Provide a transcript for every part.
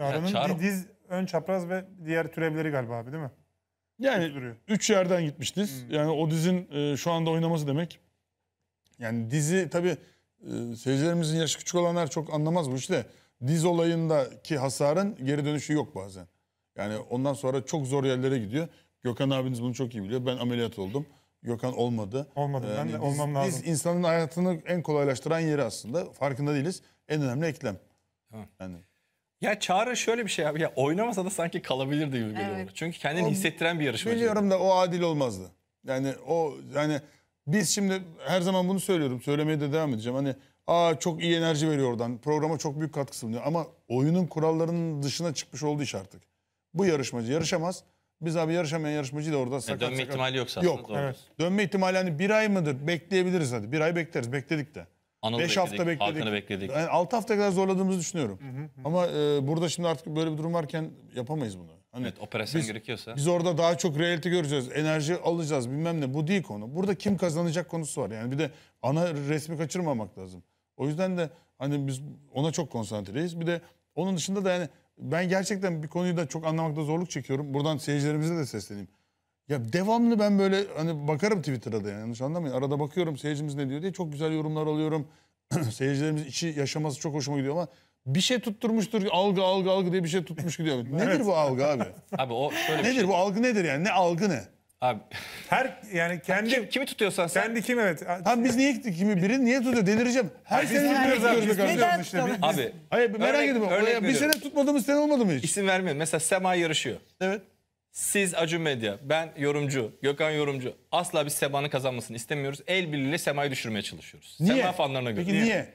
Çağrı'nın Çağrı- diz, ön çapraz ve diğer türevleri galiba abi değil mi? Yani üç yerden gitmiş diz. Hmm. Yani o dizin e, şu anda oynaması demek. Yani dizi tabii e, seyircilerimizin yaşı küçük olanlar çok anlamaz bu işte. Diz olayındaki hasarın geri dönüşü yok bazen. Yani ondan sonra çok zor yerlere gidiyor. Gökhan abiniz bunu çok iyi biliyor. Ben ameliyat oldum. Gökhan olmadı. Olmadı. Ben de olmam lazım. Diz insanın hayatını en kolaylaştıran yeri aslında. Farkında değiliz. En önemli eklem. Tamam. Yani ya Çağrı şöyle bir şey abi ya oynamasa da sanki kalabilirdi gibi geliyor Evet. Çünkü kendini O- hissettiren bir yarışmacı. Biliyorum da o adil olmazdı. Yani o yani biz şimdi her zaman bunu söylüyorum. Söylemeye de devam edeceğim. Hani aa çok iyi enerji veriyor oradan. Programa çok büyük katkısı bulunuyor. Ama oyunun kurallarının dışına çıkmış oldu iş artık. Bu yarışmacı yarışamaz. Biz abi yarışamayan yarışmacı da orada e, sakat dönme sakat- ihtimali yoksa Yok. Evet. Dönme ihtimali hani bir ay mıdır? Bekleyebiliriz hadi. Bir ay bekleriz. Bekledik de. Anıl 5 hafta bekledik. Hakan'ı bekledik. Yani 6 hafta kadar zorladığımızı düşünüyorum. Hı hı hı. Ama e, burada şimdi artık böyle bir durum varken yapamayız bunu. Hani evet operasyon biz, gerekiyorsa. Biz orada daha çok reality göreceğiz. Enerji alacağız bilmem ne. Bu değil konu. Burada kim kazanacak konusu var. Yani bir de ana resmi kaçırmamak lazım. O yüzden de hani biz ona çok konsantreyiz. Bir de onun dışında da yani ben gerçekten bir konuyu da çok anlamakta zorluk çekiyorum. Buradan seyircilerimize de sesleneyim. Ya devamlı ben böyle hani bakarım Twitter'a da yani, yanlış anlamayın. Arada bakıyorum seyircimiz ne diyor diye çok güzel yorumlar alıyorum. Seyircilerimiz içi yaşaması çok hoşuma gidiyor ama bir şey tutturmuştur algı algı algı diye bir şey tutmuş gidiyor. Nedir bu algı abi? Abi o şöyle Nedir şey. bu algı nedir yani? Ne algı ne? Abi her yani kendi kim, kimi tutuyorsan sen kendi kim evet. Ha biz niye gittik kimi biri niye tutuyor delireceğim. Her sene tutuyoruz abi. Biz neden işte. Biz, abi. Hayır merak etme. Bir sene tutmadığımız sene olmadı mı hiç? İsim vermiyorum. Mesela Sema yarışıyor. Evet. Siz Acun Medya, ben yorumcu, Gökhan yorumcu. Asla biz sebanı kazanmasını istemiyoruz. El birliğiyle Sema'yı düşürmeye çalışıyoruz. Niye? Sema fanlarına göre. Peki niye?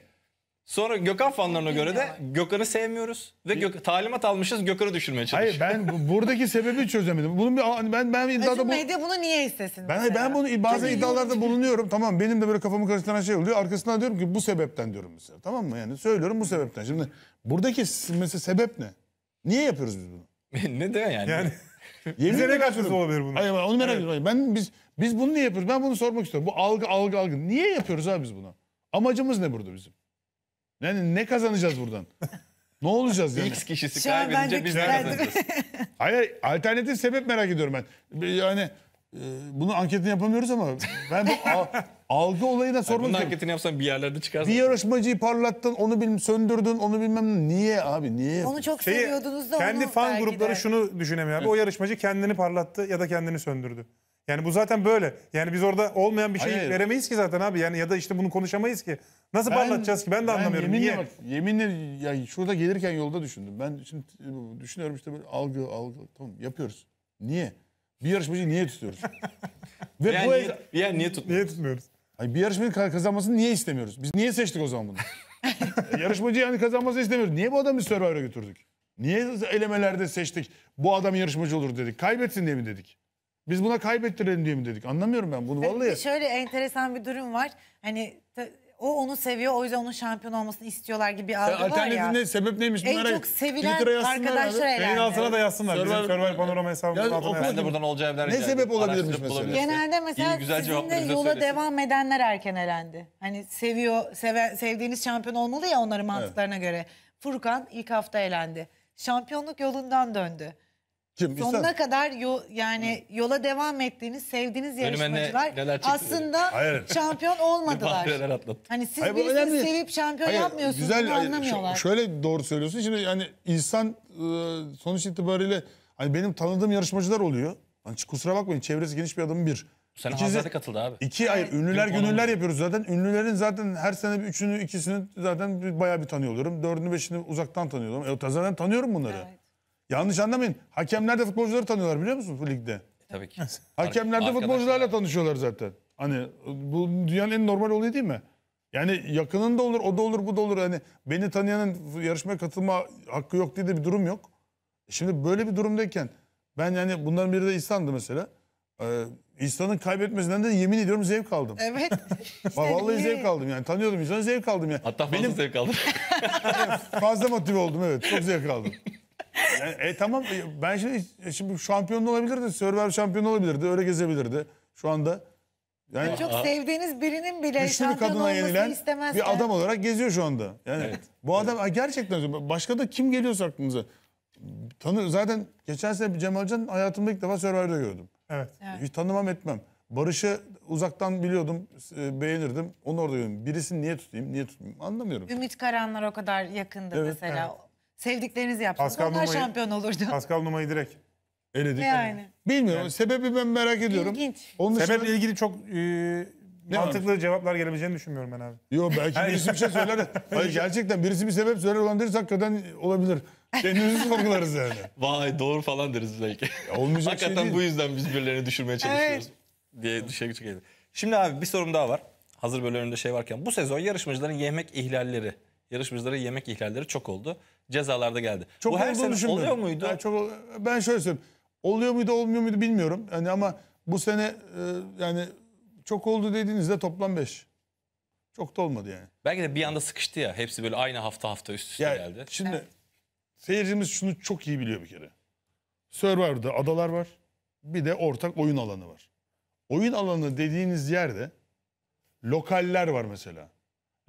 Sonra Gökhan fanlarına göre de Gökhan'ı sevmiyoruz ve Gök talimat almışız Gökhan'ı düşürmeye çalışıyoruz. Hayır ben buradaki sebebi çözemedim. Bunun bir ben ben iddiada Acun bu Bey bunu niye istesin? ben mesela? ben bunu bazen iddialarda bulunuyorum. Tamam benim de böyle kafamı karıştıran şey oluyor. Arkasından diyorum ki bu sebepten diyorum mesela. Tamam mı? Yani söylüyorum bu sebepten. Şimdi buradaki mesela sebep ne? Niye yapıyoruz biz bunu? ne de yani? Yani Yemin Bize ne kadar olabilir bunun? Hayır, onu merak ediyorum. Ben biz biz bunu niye yapıyoruz? Ben bunu sormak istiyorum. Bu algı algı algı. Niye yapıyoruz abi biz bunu? Amacımız ne burada bizim? Yani ne kazanacağız buradan? ne olacağız yani? X kişisi Şu kaybedince biz ne kazanacağız? Hayır alternatif sebep merak ediyorum ben. Yani ee, bunu anketini yapamıyoruz ama ben bu algı olayına sormak Bunun istiyorum. anketini yapsan bir yerlerde çıkarsın. Bir yarışmacıyı parlattın, onu bilmem söndürdün, onu bilmem niye abi niye? Onu çok Şeyi, seviyordunuz da Kendi onu fan belki de. grupları şunu düşünemiyor abi. O yarışmacı kendini parlattı ya da kendini söndürdü. Yani bu zaten böyle. Yani biz orada olmayan bir şey Hayır. veremeyiz ki zaten abi. Yani ya da işte bunu konuşamayız ki. Nasıl Ben- parlatacağız ki? Ben de anlamıyorum. yeminle Niye? bak, yeminle ya şurada gelirken yolda düşündüm. Ben şimdi düşünüyorum işte böyle algı algı tamam yapıyoruz. Niye? Bir yarışmacıyı niye tutuyoruz? Ve Veya bu niye, veya niye tutmuyoruz? Niye tutmuyoruz? Hayır, bir yarışmacı kazanmasını niye istemiyoruz? Biz niye seçtik o zaman bunu? E, yarışmacı yani kazanmasını istemiyoruz. Niye bu adamı Survivor'a götürdük? Niye elemelerde seçtik? Bu adam yarışmacı olur dedik. Kaybetsin diye mi dedik? Biz buna kaybettirelim diye mi dedik? Anlamıyorum ben bunu vallahi. Şöyle enteresan bir durum var. Hani o onu seviyor o yüzden onun şampiyon olmasını istiyorlar gibi bir algı var ya. ne? Sebep neymiş? En Bunlara çok sevilen Twitter'a yazsınlar Yayın altına da yazsınlar. Bizim Survivor- Panorama hesabımızın Yani altına okul- Ben de buradan Olcay Evler Ne sebep olabilirmiş mesela? Genelde mesela İyi, güzel cevaplar sizinle yola söylesin. devam edenler erken elendi. Hani seviyor, seve, sevdiğiniz şampiyon olmalı ya onların mantıklarına göre. Furkan ilk hafta elendi. Şampiyonluk yolundan döndü. Kim, sonuna İslam. kadar yo, yani yola devam ettiğiniz, sevdiğiniz yarışmacılar aslında Hayır. şampiyon olmadılar. Hani siz Hayır, birisini sevip şampiyon Hayır, yapmıyorsunuz Güzel hayır, anlamıyorlar. şöyle doğru söylüyorsun. Şimdi yani insan ıı, sonuç itibariyle hani benim tanıdığım yarışmacılar oluyor. Hani kusura bakmayın çevresi geniş bir adamım bir. Sen İkincisi- katıldı abi. İki ay ünlüler Onun- gönüller yapıyoruz zaten. Ünlülerin zaten her sene bir üçünü ikisini zaten bir- bayağı bir tanıyor oluyorum. Dördünü beşini uzaktan tanıyorum. E, zaten tanıyorum bunları. Evet. Yanlış anlamayın. Hakemler de futbolcuları tanıyorlar biliyor musun bu ligde? E, tabii ki. Hakemler de futbolcularla tanışıyorlar zaten. Hani bu dünyanın en normal olayı değil mi? Yani yakının da olur, o da olur, bu da olur. Hani beni tanıyanın yarışmaya katılma hakkı yok diye de bir durum yok. Şimdi böyle bir durumdayken ben yani bunların biri de İhsan'dı mesela. Ee, İhsan'ın kaybetmesinden de yemin ediyorum zevk aldım. Evet. Bak vallahi zevk aldım yani. Tanıyordum İhsan'ı zevk aldım yani. Hatta fazla Benim- zevk aldım. Fazla motive oldum evet. Çok zevk aldım. E, e tamam e, ben şimdi, e, şimdi şampiyon olabilirdi. server şampiyon olabilirdi. Öyle gezebilirdi. Şu anda yani Çok sevdiğiniz birinin bile güçlü bir kadına olmasını yenilen istemezken. bir adam olarak geziyor şu anda. Yani Evet. bu adam ha, gerçekten başka da kim geliyorsa aklınıza. Tanı zaten geçen sene Cemal Can hayatımda ilk defa serverde gördüm. Evet. Evet. Hiç tanımam etmem. Barış'ı uzaktan biliyordum, beğenirdim. Onu orada gördüm. Birisini niye tutayım, niye tutmayayım anlamıyorum. Ümit Karanlar o kadar yakındı Evet, mesela. Sevdiklerinizi yapsanız Pascal onlar Numa'yı- şampiyon olurdu. Pascal Numa'yı direkt. Eledik. Yani. Bilmiyorum. Sebebi ben merak ediyorum. İlginç. Onun dışında- Sebeple ilgili çok e, mantıklı cevaplar gelebileceğini düşünmüyorum ben abi. Yo belki birisi bir şey söyler. Hayır gerçekten birisi bir sebep söyler olan deriz hakikaten olabilir. Kendimizi sorgularız yani. Vay doğru falan deriz belki. olmayacak şey Hakikaten şey değil. bu yüzden biz birilerini düşürmeye çalışıyoruz diye dışarı çıkıyor. Şimdi abi bir sorum daha var. Hazır böyle önünde şey varken. Bu sezon yarışmacıların yemek ihlalleri Yarış bizlere yemek ihlalleri çok oldu. Cezalarda geldi. Çok Bu her sene oluyor muydu? Yani çok, ben şöyle söyleyeyim. Oluyor muydu olmuyor muydu bilmiyorum. Yani ama bu sene e, yani çok oldu dediğinizde toplam 5. Çok da olmadı yani. Belki de bir anda sıkıştı ya. Hepsi böyle aynı hafta hafta üst üste Yani geldi. şimdi seyircimiz şunu çok iyi biliyor bir kere. Survivor'da adalar var. Bir de ortak oyun alanı var. Oyun alanı dediğiniz yerde lokaller var mesela.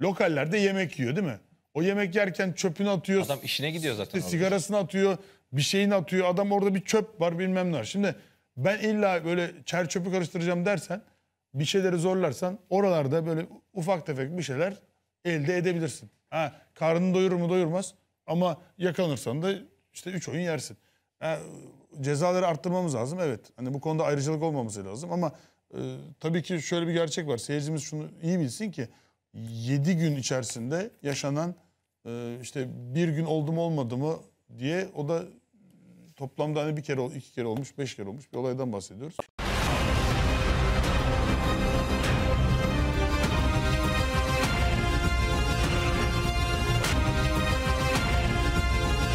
Lokallerde yemek yiyor değil mi? O yemek yerken çöpünü atıyor. Adam işine gidiyor zaten. Işte sigarasını atıyor. Bir şeyini atıyor. Adam orada bir çöp var bilmem ne var. Şimdi ben illa böyle çer çöpü karıştıracağım dersen bir şeyleri zorlarsan oralarda böyle ufak tefek bir şeyler elde edebilirsin. Ha, karnını doyurur mu doyurmaz ama yakalanırsan da işte 3 oyun yersin. Ha, cezaları arttırmamız lazım evet. Hani bu konuda ayrıcalık olmaması lazım ama e, tabii ki şöyle bir gerçek var. Seyircimiz şunu iyi bilsin ki 7 gün içerisinde yaşanan ee, işte bir gün oldu mu olmadı mı diye o da toplamda hani bir kere iki kere olmuş beş kere olmuş bir olaydan bahsediyoruz.